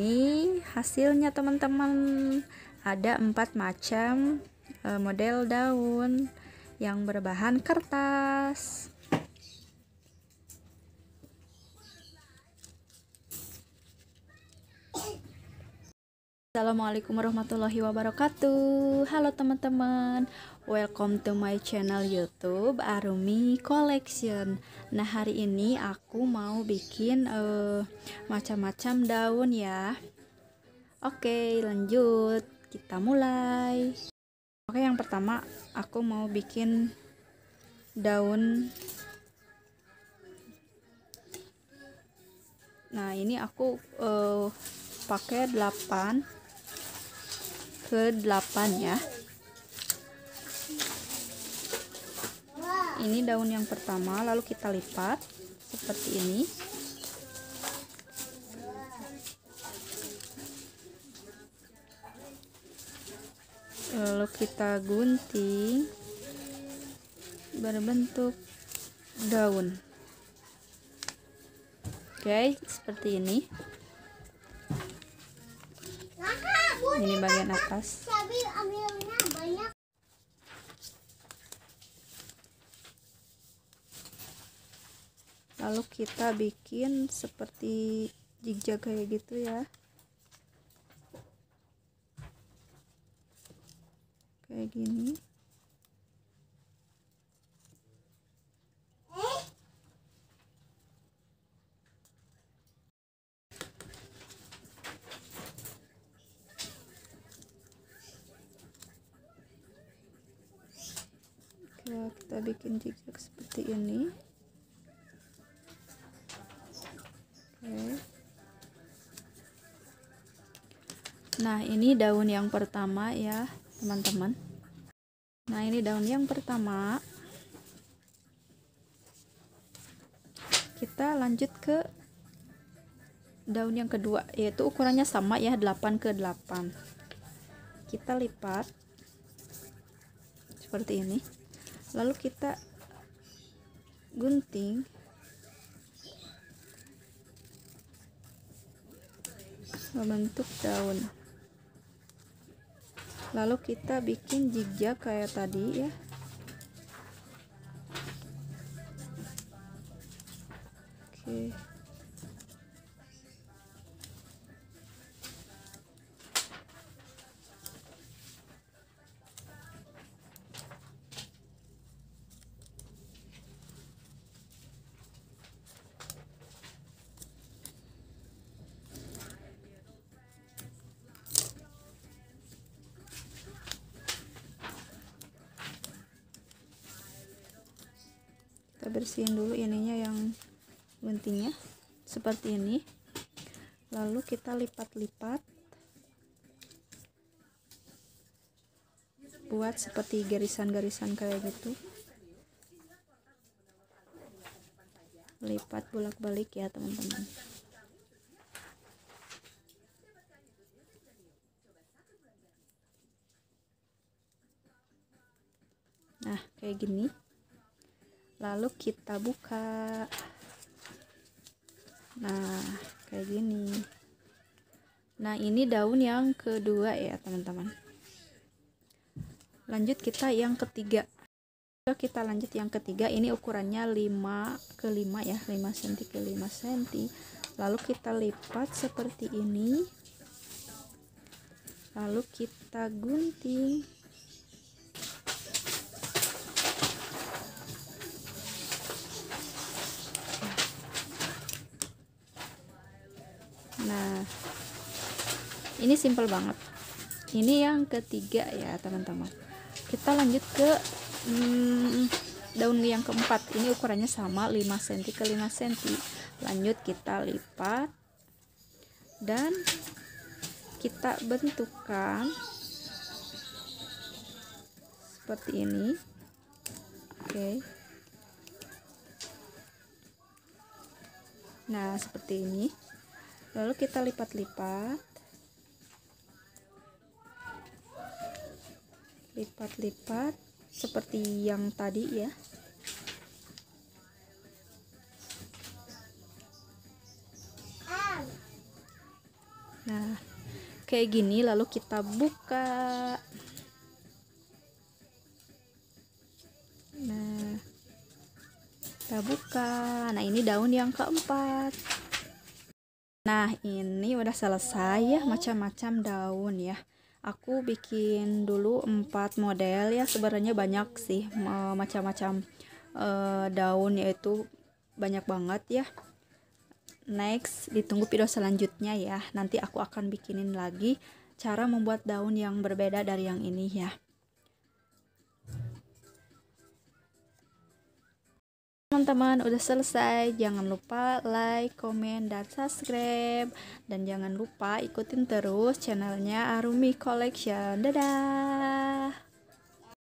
ini hasilnya teman-teman ada empat macam eh, model daun yang berbahan kertas Assalamualaikum warahmatullahi wabarakatuh Halo teman-teman Welcome to my channel youtube Arumi Collection Nah hari ini aku mau bikin uh, Macam-macam daun ya Oke lanjut Kita mulai Oke yang pertama Aku mau bikin Daun Nah ini aku uh, pakai 8 ke-8 ya ini daun yang pertama lalu kita lipat seperti ini lalu kita gunting berbentuk daun oke seperti ini ini bagian atas lalu kita bikin seperti zigzag kayak gitu ya kayak gini bikin zigzag seperti ini oke nah ini daun yang pertama ya teman-teman nah ini daun yang pertama kita lanjut ke daun yang kedua yaitu ukurannya sama ya 8 ke 8 kita lipat seperti ini lalu kita gunting membentuk daun lalu kita bikin zigzag kayak tadi ya oke okay. bersihin dulu ininya yang guntingnya seperti ini lalu kita lipat-lipat buat seperti garisan-garisan kayak gitu lipat bolak-balik ya teman-teman nah kayak gini lalu kita buka nah kayak gini nah ini daun yang kedua ya teman-teman lanjut kita yang ketiga kita lanjut yang ketiga ini ukurannya 5 ke 5 ya 5 cm ke 5 cm lalu kita lipat seperti ini lalu kita gunting ini simple banget ini yang ketiga ya teman-teman kita lanjut ke hmm, daun yang keempat ini ukurannya sama 5 cm ke 5 cm lanjut kita lipat dan kita bentukkan seperti ini oke okay. nah seperti ini lalu kita lipat-lipat lipat-lipat seperti yang tadi ya nah kayak gini lalu kita buka nah kita buka nah ini daun yang keempat Nah ini udah selesai ya macam-macam daun ya Aku bikin dulu empat model ya sebenarnya banyak sih macam-macam uh, daun yaitu banyak banget ya Next ditunggu video selanjutnya ya Nanti aku akan bikinin lagi cara membuat daun yang berbeda dari yang ini ya teman-teman udah selesai jangan lupa like comment dan subscribe dan jangan lupa ikutin terus channelnya Arumi Collection dadah